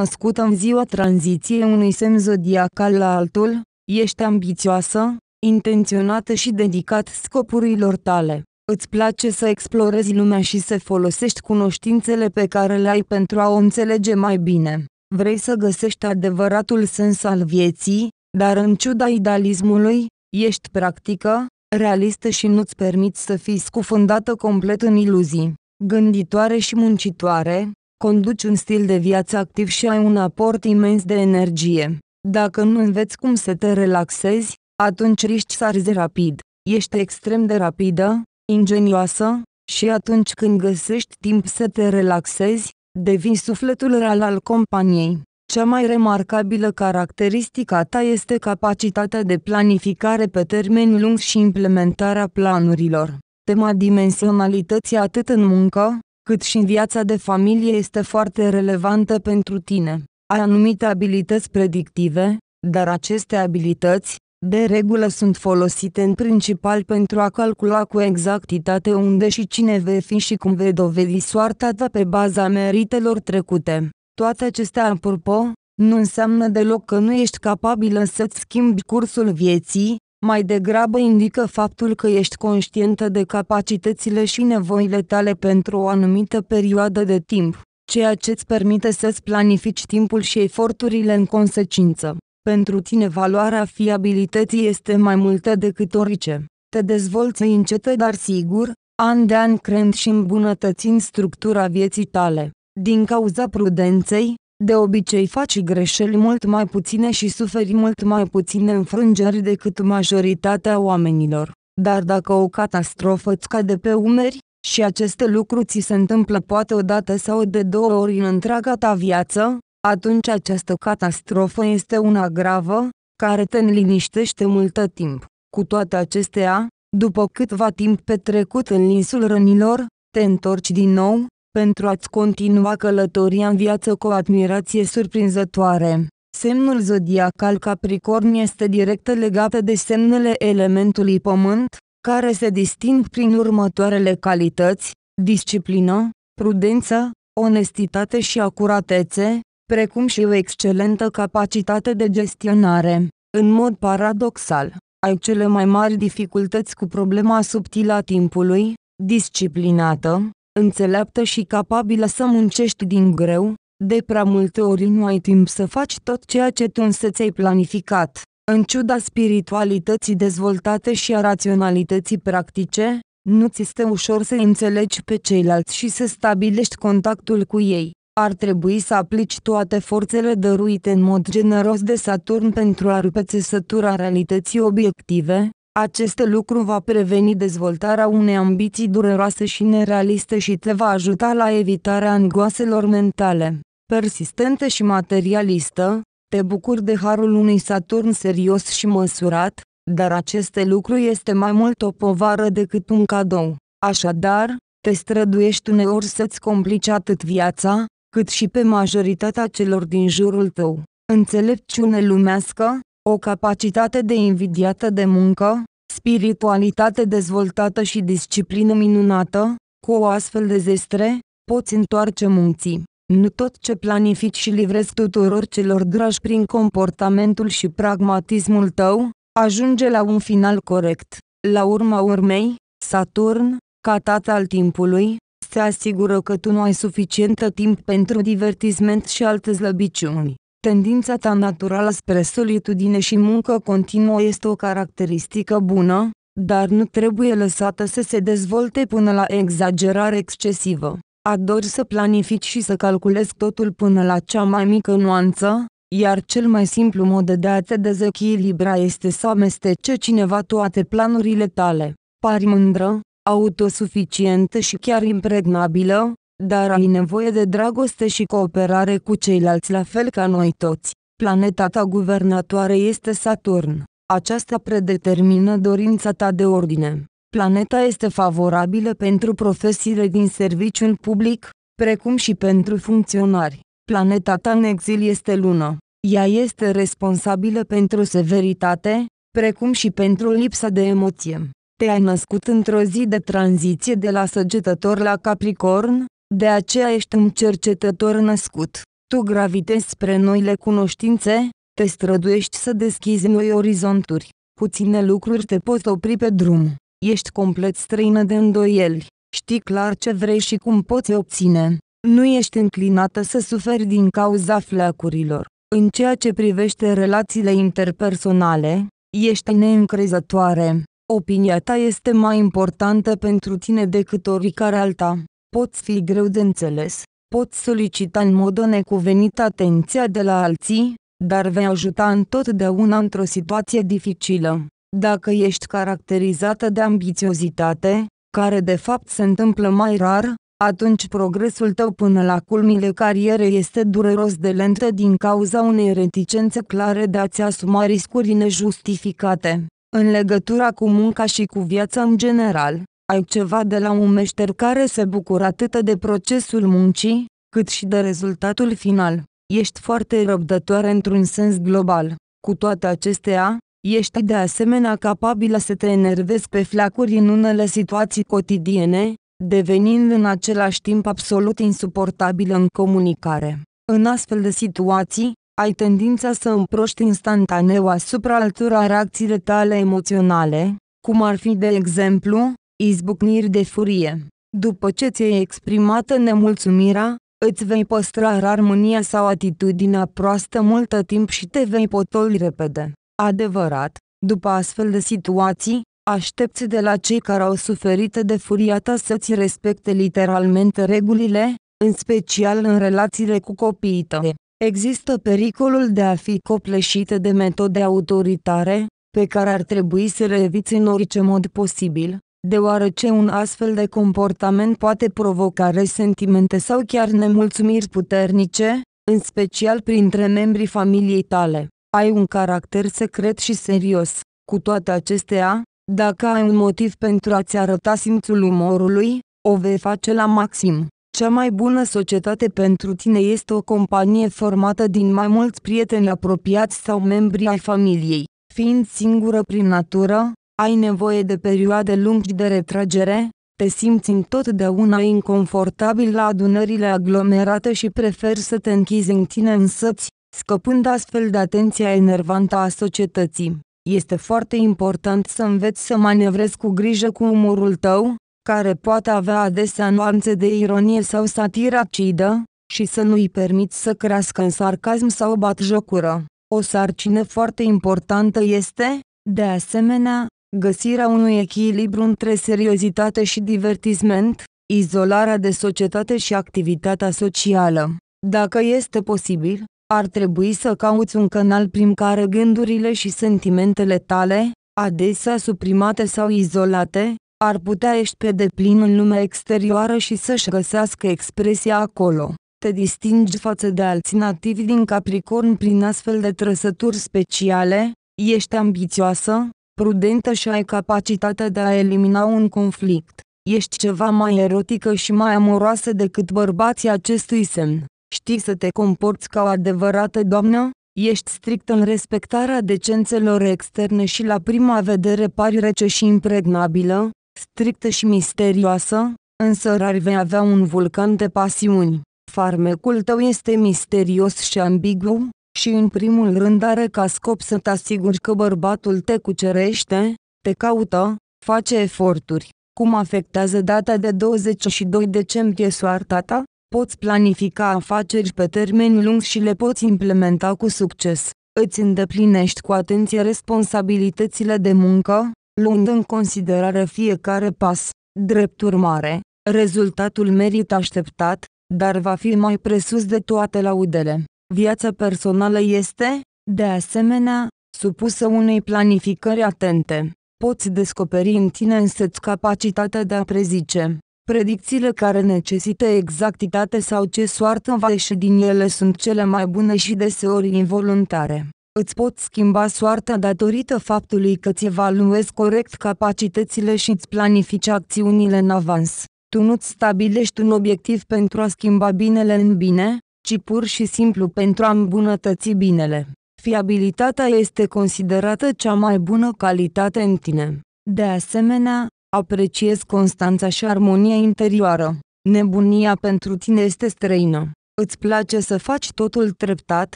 născută în ziua tranziției unui semn zodiacal la altul, ești ambițioasă, intenționată și dedicat scopurilor tale. Îți place să explorezi lumea și să folosești cunoștințele pe care le ai pentru a o înțelege mai bine. Vrei să găsești adevăratul sens al vieții, dar în ciuda idealismului, ești practică, realistă și nu-ți permiți să fii scufundată complet în iluzii. Gânditoare și muncitoare, conduci un stil de viață activ și ai un aport imens de energie. Dacă nu înveți cum să te relaxezi, atunci riști să arzi rapid. Ești extrem de rapidă, ingenioasă, și atunci când găsești timp să te relaxezi, devii sufletul real al companiei. Cea mai remarcabilă caracteristică a ta este capacitatea de planificare pe termen lung și implementarea planurilor. Tema dimensionalității atât în muncă, cât și în viața de familie este foarte relevantă pentru tine. Ai anumite abilități predictive, dar aceste abilități, de regulă sunt folosite în principal pentru a calcula cu exactitate unde și cine vei fi și cum vei dovedi soarta ta pe baza meritelor trecute. Toate acestea, apropo, nu înseamnă deloc că nu ești capabilă să-ți schimbi cursul vieții, mai degrabă indică faptul că ești conștientă de capacitățile și nevoile tale pentru o anumită perioadă de timp, ceea ce îți permite să-ți planifici timpul și eforturile în consecință. Pentru tine valoarea fiabilității este mai multă decât orice. Te dezvolți încetă dar sigur, an de an creând și îmbunătățind structura vieții tale. Din cauza prudenței, de obicei faci greșeli mult mai puține și suferi mult mai puține înfrângeri decât majoritatea oamenilor. Dar dacă o catastrofă îți cade pe umeri, și aceste lucruri ți se întâmplă poate o dată sau de două ori în întreaga ta viață, atunci această catastrofă este una gravă, care te înliniștește multă timp. Cu toate acestea, după câtva timp petrecut în linsul rănilor, te întorci din nou, pentru a-ți continua călătoria în viață cu o admirație surprinzătoare. Semnul zodiacal Capricorn este direct legat de semnele elementului pământ, care se disting prin următoarele calități, disciplină, prudență, onestitate și acuratețe, precum și o excelentă capacitate de gestionare. În mod paradoxal, ai cele mai mari dificultăți cu problema subtilă a timpului, disciplinată, înțeleaptă și capabilă să muncești din greu, de prea multe ori nu ai timp să faci tot ceea ce tu însă ți-ai planificat. În ciuda spiritualității dezvoltate și a raționalității practice, nu ți este ușor să înțelegi pe ceilalți și să stabilești contactul cu ei. Ar trebui să aplici toate forțele dăruite în mod generos de Saturn pentru a rupe țesătura realității obiective, acest lucru va preveni dezvoltarea unei ambiții dureroase și nerealiste și te va ajuta la evitarea angoaselor mentale, persistente și materialistă, te bucuri de harul unui Saturn serios și măsurat, dar acest lucru este mai mult o povară decât un cadou. Așadar, te străduiești uneori să-ți complici atât viața, cât și pe majoritatea celor din jurul tău. Înțelepciune lumească, o capacitate de invidiată de muncă, spiritualitate dezvoltată și disciplină minunată, cu o astfel de zestre, poți întoarce munții. Nu tot ce planifici și livrezi tuturor celor dragi prin comportamentul și pragmatismul tău, ajunge la un final corect. La urma urmei, Saturn, ca tată al timpului, se asigură că tu nu ai suficientă timp pentru divertisment și alte slăbiciuni. Tendința ta naturală spre solitudine și muncă continuă este o caracteristică bună, dar nu trebuie lăsată să se dezvolte până la exagerare excesivă. Adori să planifici și să calculezi totul până la cea mai mică nuanță, iar cel mai simplu mod de a te dezechilibra este să amestece cineva toate planurile tale. Pari mândră, autosuficientă și chiar impregnabilă, dar ai nevoie de dragoste și cooperare cu ceilalți la fel ca noi toți. Planeta ta guvernatoare este Saturn. Aceasta predetermină dorința ta de ordine. Planeta este favorabilă pentru profesiile din serviciul public, precum și pentru funcționari. Planeta ta în exil este Luna. Ea este responsabilă pentru severitate, precum și pentru lipsa de emoție. Te-ai născut într-o zi de tranziție de la săgetător la capricorn, de aceea ești un cercetător născut. Tu gravitezi spre noile cunoștințe, te străduiești să deschizi noi orizonturi. Puține lucruri te pot opri pe drum. Ești complet străină de îndoieli. Știi clar ce vrei și cum poți obține. Nu ești înclinată să suferi din cauza fleacurilor. În ceea ce privește relațiile interpersonale, ești neîncrezătoare. Opinia ta este mai importantă pentru tine decât oricare alta. Pot fi greu de înțeles, pot solicita în mod necuvenit atenția de la alții, dar vei ajuta întotdeauna într-o situație dificilă. Dacă ești caracterizată de ambițiozitate, care de fapt se întâmplă mai rar, atunci progresul tău până la culmile carierei este dureros de lentă din cauza unei reticențe clare de a-ți asuma riscuri nejustificate. În legătura cu munca și cu viața în general, ai ceva de la un meșter care se bucură atât de procesul muncii, cât și de rezultatul final. Ești foarte răbdătoare într-un sens global. Cu toate acestea, ești de asemenea capabilă să te enervezi pe flacuri în unele situații cotidiene, devenind în același timp absolut insuportabilă în comunicare. În astfel de situații, ai tendința să împroști instantaneu asupra altora reacțiile tale emoționale, cum ar fi de exemplu, izbucniri de furie. După ce ți-e exprimată nemulțumirea, îți vei păstra armonia sau atitudinea proastă multă timp și te vei potoli repede. Adevărat, după astfel de situații, aștepți de la cei care au suferit de furia ta să-ți respecte literalmente regulile, în special în relațiile cu copiii tăi. Există pericolul de a fi copleșită de metode autoritare, pe care ar trebui să le eviți în orice mod posibil, deoarece un astfel de comportament poate provoca resentimente sau chiar nemulțumiri puternice, în special printre membrii familiei tale. Ai un caracter secret și serios. Cu toate acestea, dacă ai un motiv pentru a-ți arăta simțul umorului, o vei face la maxim. Cea mai bună societate pentru tine este o companie formată din mai mulți prieteni apropiați sau membri ai familiei. Fiind singură prin natură, ai nevoie de perioade lungi de retragere? Te simți întotdeauna inconfortabil la adunările aglomerate și preferi să te închizi în tine însăți, scăpând astfel de atenția enervantă a societății. Este foarte important să înveți să manevrezi cu grijă cu umorul tău, care poate avea adesea nuanțe de ironie sau satiră acidă, și să nu-i permiți să crească în sarcasm sau jocură. O sarcină foarte importantă este, de asemenea, găsirea unui echilibru între seriozitate și divertisment, izolarea de societate și activitatea socială. Dacă este posibil, ar trebui să cauți un canal prin care gândurile și sentimentele tale, adesea suprimate sau izolate, ar putea ieși pe deplin în lumea exterioară și să-și găsească expresia acolo. Te distingi față de alții nativi din Capricorn prin astfel de trăsături speciale, ești ambițioasă, prudentă și ai capacitatea de a elimina un conflict. Ești ceva mai erotică și mai amoroasă decât bărbații acestui semn. Știi să te comporți ca o adevărată doamnă? Ești strict în respectarea decențelor externe și la prima vedere pari rece și impregnabilă, strictă și misterioasă, însă rar vei avea un vulcan de pasiuni. Farmecul tău este misterios și ambigu, și în primul rând are ca scop să te asiguri că bărbatul te cucerește, te caută, face eforturi. Cum afectează data de 22 decembrie soarta ta? Poți planifica afaceri pe termen lung și le poți implementa cu succes. Îți îndeplinești cu atenție responsabilitățile de muncă, luând în considerare fiecare pas. Drept urmare, rezultatul merită așteptat, dar va fi mai presus de toate laudele. Viața personală este, de asemenea, supusă unei planificări atente. Poți descoperi în tine însăți capacitatea de a prezice. Predicțiile care necesită exactitate sau ce soartă va ieși din ele sunt cele mai bune și deseori involuntare. Îți poți schimba soarta datorită faptului că îți evaluezi corect capacitățile și îți planifici acțiunile în avans. Tu nu-ți stabilești un obiectiv pentru a schimba binele în bine, ci pur și simplu pentru a îmbunătăți binele. Fiabilitatea este considerată cea mai bună calitate în tine. De asemenea, apreciez constanța și armonia interioară. Nebunia pentru tine este străină. Îți place să faci totul treptat,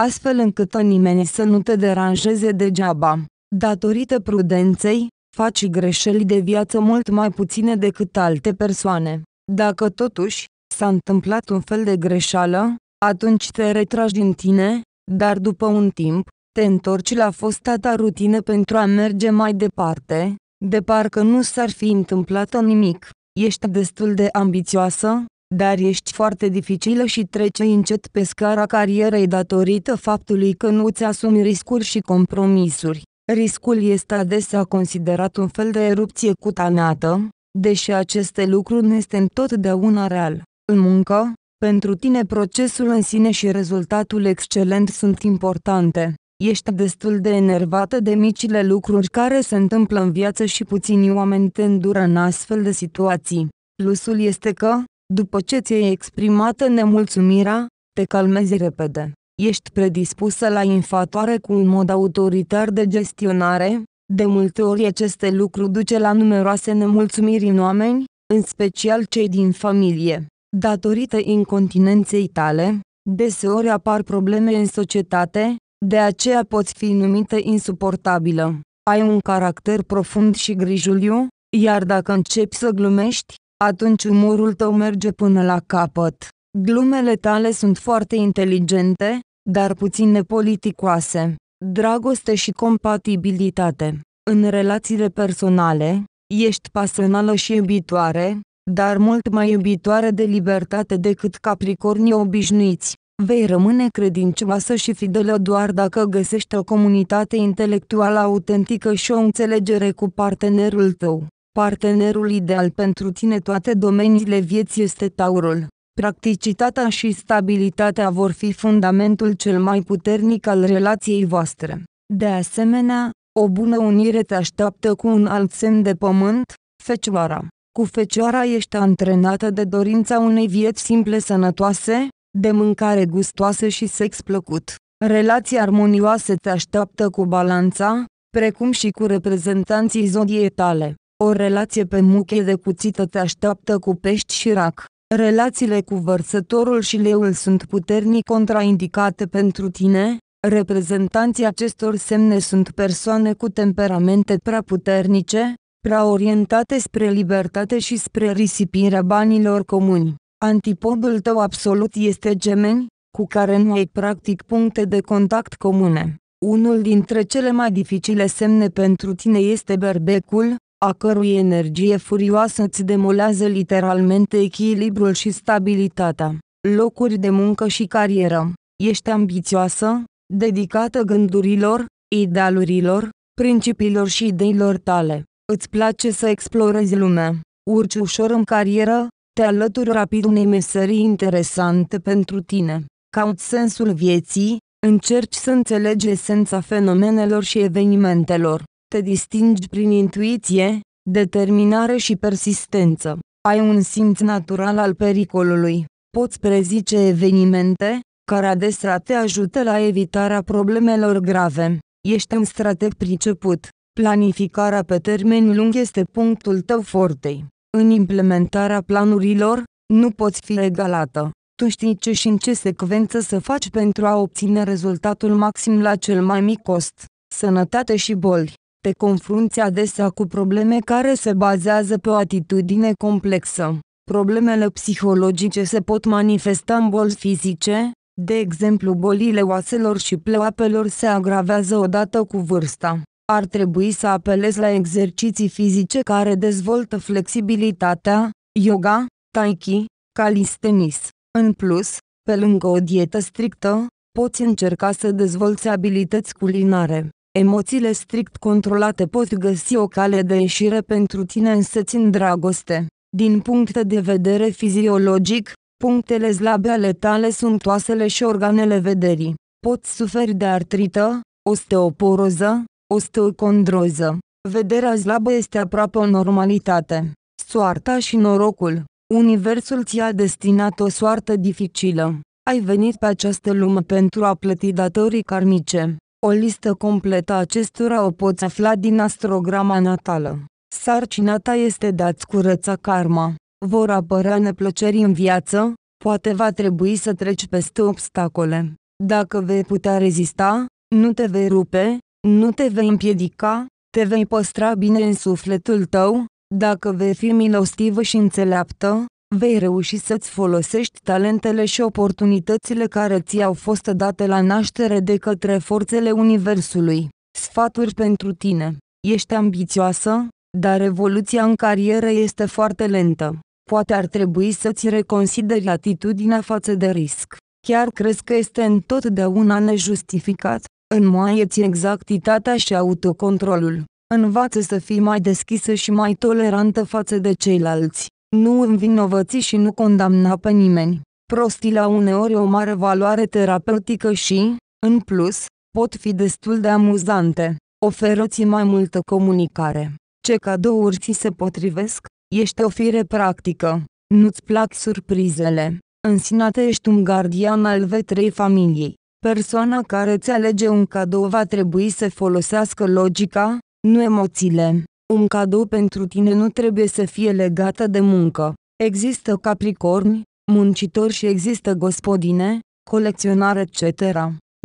astfel încât nimeni să nu te deranjeze degeaba. Datorită prudenței, faci greșeli de viață mult mai puține decât alte persoane. Dacă totuși s-a întâmplat un fel de greșeală, atunci te retragi din tine, dar după un timp, te întorci la fosta ta rutină pentru a merge mai departe, de parcă nu s-ar fi întâmplat nimic. Ești destul de ambițioasă, dar ești foarte dificilă și treci încet pe scara carierei datorită faptului că nu ți asumi riscuri și compromisuri. Riscul este adesea considerat un fel de erupție cutanată, deși aceste lucruri nu este întotdeauna real. În muncă, pentru tine procesul în sine și rezultatul excelent sunt importante. Ești destul de enervată de micile lucruri care se întâmplă în viață și puțini oameni te îndură în astfel de situații. Plusul este că, după ce ți-ai exprimat nemulțumirea, te calmezi repede. Ești predispusă la infatoare cu un mod autoritar de gestionare, de multe ori aceste lucruri duce la numeroase nemulțumiri în oameni, în special cei din familie. Datorită incontinenței tale, deseori apar probleme în societate, de aceea poți fi numită insuportabilă. Ai un caracter profund și grijuliu, iar dacă începi să glumești, atunci umorul tău merge până la capăt. Glumele tale sunt foarte inteligente, dar puțin nepoliticoase. Dragoste și compatibilitate. În relațiile personale, ești pasională și iubitoare, dar mult mai iubitoare de libertate decât capricornii obișnuiți. Vei rămâne credincioasă și fidelă doar dacă găsești o comunitate intelectuală autentică și o înțelegere cu partenerul tău. Partenerul ideal pentru tine toate domeniile vieții este Taurul. Practicitatea și stabilitatea vor fi fundamentul cel mai puternic al relației voastre. De asemenea, o bună unire te așteaptă cu un alt semn de pământ, fecioara. Cu fecioara ești antrenată de dorința unei vieți simple sănătoase, de mâncare gustoasă și sex plăcut. Relații armonioase te așteaptă cu balanța, precum și cu reprezentanții zodiei tale. O relație pe muche de cuțită te așteaptă cu pești și rac. Relațiile cu vărsătorul și leul sunt puternic contraindicate pentru tine, reprezentanții acestor semne sunt persoane cu temperamente prea puternice, prea orientate spre libertate și spre risipirea banilor comuni. Antipodul tău absolut este gemeni, cu care nu ai practic puncte de contact comune. Unul dintre cele mai dificile semne pentru tine este berbecul, a cărui energie furioasă îți demolează literalmente echilibrul și stabilitatea. Locuri de muncă și carieră. Ești ambițioasă, dedicată gândurilor, idealurilor, principiilor și ideilor tale. Îți place să explorezi lumea. Urci ușor în carieră, te alături rapid unei meserii interesante pentru tine. Cauți sensul vieții, încerci să înțelegi esența fenomenelor și evenimentelor. Te distingi prin intuiție, determinare și persistență. Ai un simț natural al pericolului. Poți prezice evenimente, care adesea te ajută la evitarea problemelor grave. Ești un strateg priceput. Planificarea pe termen lung este punctul tău fortei. În implementarea planurilor, nu poți fi egalată. Tu știi ce și în ce secvență să faci pentru a obține rezultatul maxim la cel mai mic cost. Sănătate și boli. Te confrunți adesea cu probleme care se bazează pe o atitudine complexă. Problemele psihologice se pot manifesta în boli fizice, de exemplu bolile oaselor și pleoapelor se agravează odată cu vârsta ar trebui să apelezi la exerciții fizice care dezvoltă flexibilitatea, yoga, tai chi, calistenis. În plus, pe lângă o dietă strictă, poți încerca să dezvolți abilități culinare. Emoțiile strict controlate pot găsi o cale de ieșire pentru tine însă țin dragoste. Din punct de vedere fiziologic, punctele slabe ale tale sunt oasele și organele vederii. Poți suferi de artrită, osteoporoză, Osteocondroză. Vederea slabă este aproape o normalitate. Soarta și norocul. Universul ți-a destinat o soartă dificilă. Ai venit pe această lume pentru a plăti datorii karmice. O listă completă a acestora o poți afla din astrograma natală. Sarcina ta este de a-ți curăța karma. Vor apărea neplăceri în viață, poate va trebui să treci peste obstacole. Dacă vei putea rezista, nu te vei rupe, nu te vei împiedica, te vei păstra bine în sufletul tău, dacă vei fi milostivă și înțeleaptă, vei reuși să-ți folosești talentele și oportunitățile care ți-au fost date la naștere de către forțele Universului. Sfaturi pentru tine. Ești ambițioasă, dar evoluția în carieră este foarte lentă. Poate ar trebui să-ți reconsideri atitudinea față de risc. Chiar crezi că este întotdeauna nejustificat? Înmoaieți exactitatea și autocontrolul. Învață să fii mai deschisă și mai tolerantă față de ceilalți. Nu învinovăți și nu condamna pe nimeni. Prostii la uneori o mare valoare terapeutică și, în plus, pot fi destul de amuzante. Oferă-ți mai multă comunicare. Ce cadouri ți se potrivesc? Ești o fire practică. Nu-ți plac surprizele. În sinate ești un gardian al vetrei familiei. Persoana care îți alege un cadou va trebui să folosească logica, nu emoțiile. Un cadou pentru tine nu trebuie să fie legată de muncă. Există capricorni, muncitori și există gospodine, colecționare etc.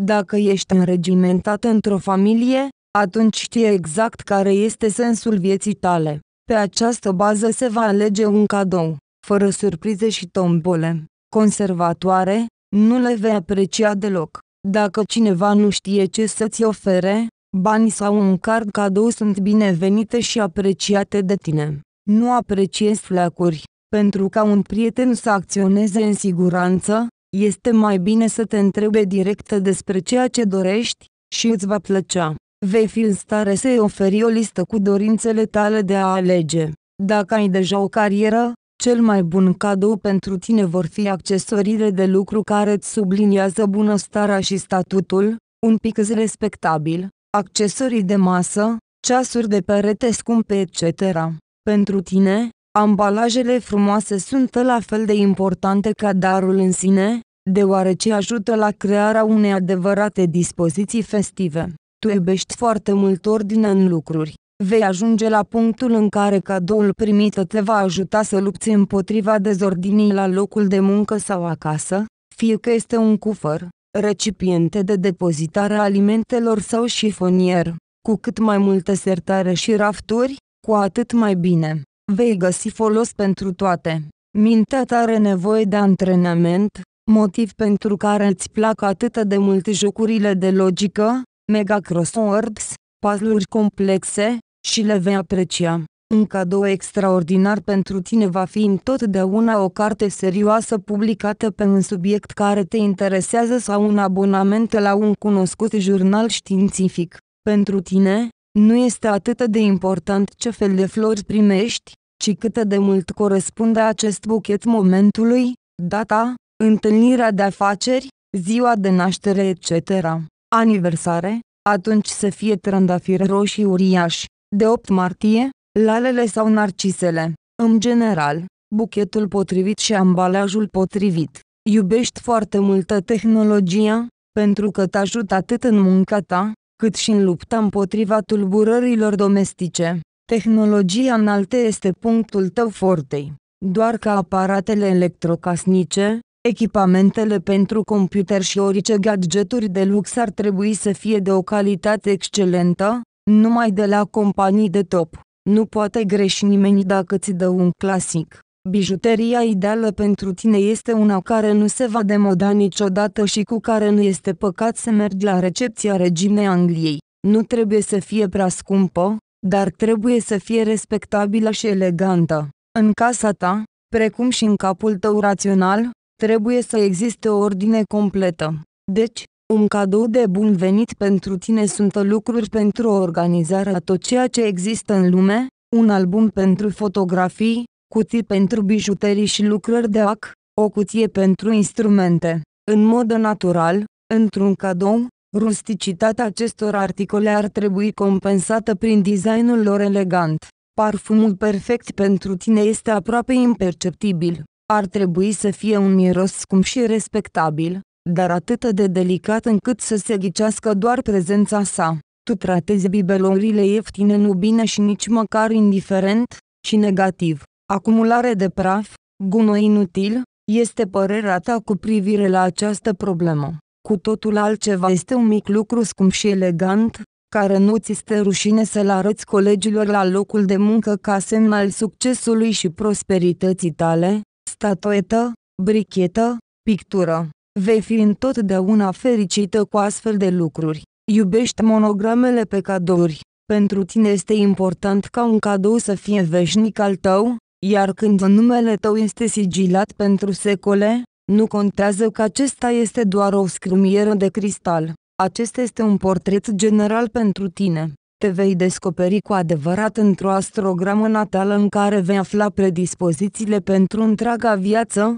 Dacă ești înregimentat într-o familie, atunci știi exact care este sensul vieții tale. Pe această bază se va alege un cadou, fără surprize și tombole. Conservatoare, nu le vei aprecia deloc. Dacă cineva nu știe ce să-ți ofere, bani sau un card cadou sunt binevenite și apreciate de tine. Nu apreciezi flacuri. Pentru ca un prieten să acționeze în siguranță, este mai bine să te întrebe direct despre ceea ce dorești și îți va plăcea. Vei fi în stare să-i oferi o listă cu dorințele tale de a alege. Dacă ai deja o carieră, cel mai bun cadou pentru tine vor fi accesoriile de lucru care îți subliniază bunăstarea și statutul, un pic respectabil, accesorii de masă, ceasuri de perete scumpe etc. Pentru tine, ambalajele frumoase sunt la fel de importante ca darul în sine, deoarece ajută la crearea unei adevărate dispoziții festive. Tu iubești foarte mult ordine în lucruri, vei ajunge la punctul în care cadoul primit te va ajuta să lupți împotriva dezordinii la locul de muncă sau acasă, fie că este un cufăr, recipiente de depozitare a alimentelor sau șifonier. Cu cât mai multe sertare și rafturi, cu atât mai bine. Vei găsi folos pentru toate. Mintea ta are nevoie de antrenament, motiv pentru care îți plac atât de mult jocurile de logică, mega crosswords, puzzle-uri complexe, și le vei aprecia. Un cadou extraordinar pentru tine va fi întotdeauna o carte serioasă publicată pe un subiect care te interesează sau un abonament la un cunoscut jurnal științific. Pentru tine, nu este atât de important ce fel de flori primești, ci cât de mult corespunde acest buchet momentului, data, întâlnirea de afaceri, ziua de naștere etc. Aniversare, atunci să fie trandafiri roșii uriași. De 8 martie, lalele sau narcisele, în general, buchetul potrivit și ambalajul potrivit. Iubești foarte multă tehnologia, pentru că te ajută atât în munca ta, cât și în lupta împotriva tulburărilor domestice. Tehnologia înaltă este punctul tău fortei. Doar că aparatele electrocasnice, echipamentele pentru computer și orice gadgeturi de lux ar trebui să fie de o calitate excelentă, numai de la companii de top. Nu poate greși nimeni dacă ți dă un clasic. Bijuteria ideală pentru tine este una care nu se va demoda niciodată și cu care nu este păcat să mergi la recepția reginei Angliei. Nu trebuie să fie prea scumpă, dar trebuie să fie respectabilă și elegantă. În casa ta, precum și în capul tău rațional, trebuie să existe o ordine completă. Deci, un cadou de bun venit pentru tine sunt lucruri pentru organizarea tot ceea ce există în lume, un album pentru fotografii, cutii pentru bijuterii și lucrări de ac, o cutie pentru instrumente. În mod natural, într-un cadou, rusticitatea acestor articole ar trebui compensată prin designul lor elegant. Parfumul perfect pentru tine este aproape imperceptibil. Ar trebui să fie un miros scump și respectabil, dar atât de delicat încât să se ghicească doar prezența sa. Tu tratezi bibelourile ieftine nu bine și nici măcar indiferent, ci negativ. Acumulare de praf, gunoi inutil, este părerea ta cu privire la această problemă. Cu totul altceva este un mic lucru scump și elegant, care nu ți este rușine să-l arăți colegilor la locul de muncă ca semn al succesului și prosperității tale, statuetă, brichetă, pictură. Vei fi întotdeauna fericită cu astfel de lucruri. Iubești monogramele pe cadouri. Pentru tine este important ca un cadou să fie veșnic al tău, iar când numele tău este sigilat pentru secole, nu contează că acesta este doar o scrumieră de cristal. Acesta este un portret general pentru tine. Te vei descoperi cu adevărat într-o astrogramă natală în care vei afla predispozițiile pentru întreaga viață,